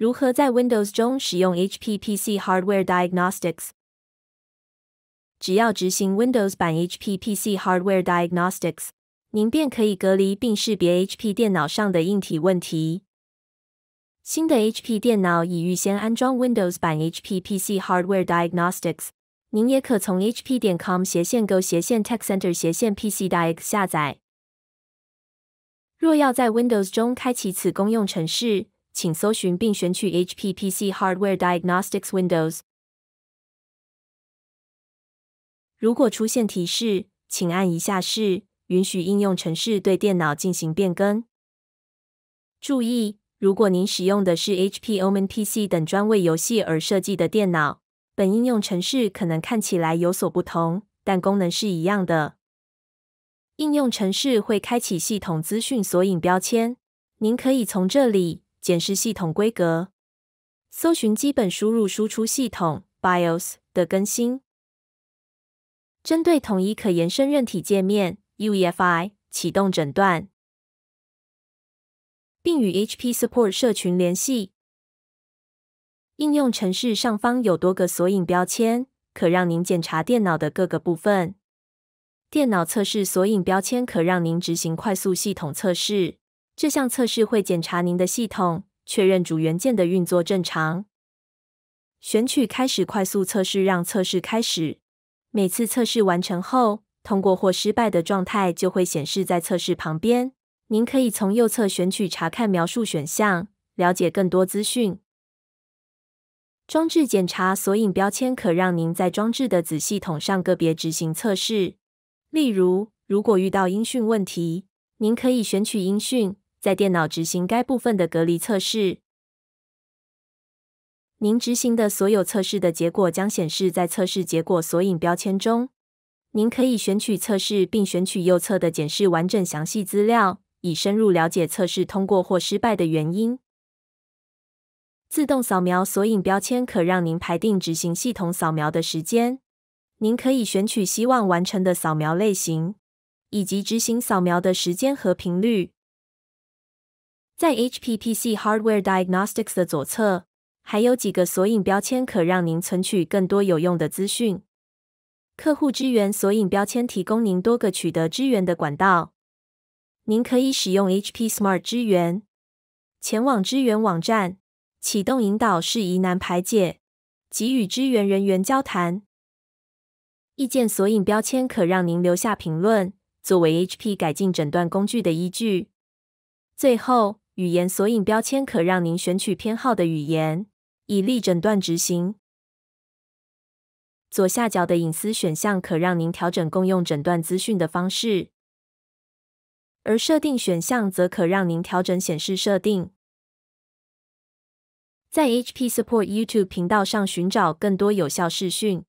如何在 Windows 中使用 HP PC Hardware Diagnostics？只要执行 Windows 版 HP PC Hardware Diagnostics，您便可以隔离并识别 HP 电脑上的硬体问题。新的 HP 电脑已预先安装 Windows 版 HP PC Hardware Diagnostics，您也可从 HP 点 com 斜线 go 斜线 Tech Center 斜线 PC Diag 下载。若要在 Windows 中开启此公用程式，请搜寻并选取 HP PC Hardware Diagnostics Windows。如果出现提示，请按一下是，允许应用程式对电脑进行变更。注意，如果您使用的是 HP o m e n PC 等专为游戏而设计的电脑，本应用程式可能看起来有所不同，但功能是一样的。应用程式会开启系统资讯索引标签，您可以从这里。检视系统规格，搜寻基本输入输出系统 BIOS 的更新。针对统一可延伸韧体界面 UEFI 启动诊断，并与 HP Support 社群联系。应用程序上方有多个索引标签，可让您检查电脑的各个部分。电脑测试索引标签可让您执行快速系统测试。这项测试会检查您的系统，确认主元件的运作正常。选取开始快速测试，让测试开始。每次测试完成后，通过或失败的状态就会显示在测试旁边。您可以从右侧选取查看描述选项，了解更多资讯。装置检查索引标签可让您在装置的子系统上个别执行测试。例如，如果遇到音讯问题，您可以选取音讯。在电脑执行该部分的隔离测试。您执行的所有测试的结果将显示在测试结果索引标签中。您可以选取测试，并选取右侧的“检视完整详细资料”以深入了解测试通过或失败的原因。自动扫描索引标签可让您排定执行系统扫描的时间。您可以选取希望完成的扫描类型，以及执行扫描的时间和频率。在 HP PC Hardware Diagnostics 的左侧，还有几个索引标签，可让您存取更多有用的资讯。客户支援索引标签提供您多个取得支援的管道。您可以使用 HP Smart 支援、前往支援网站、启动引导式疑难排解、给予支援人员交谈。意见索引标签可让您留下评论，作为 HP 改进诊断工具的依据。最后。语言索引标签可让您选取偏好的语言，以力诊断执行。左下角的隐私选项可让您调整共用诊断资讯的方式，而设定选项则可让您调整显示设定。在 HP Support YouTube 频道上寻找更多有效视讯。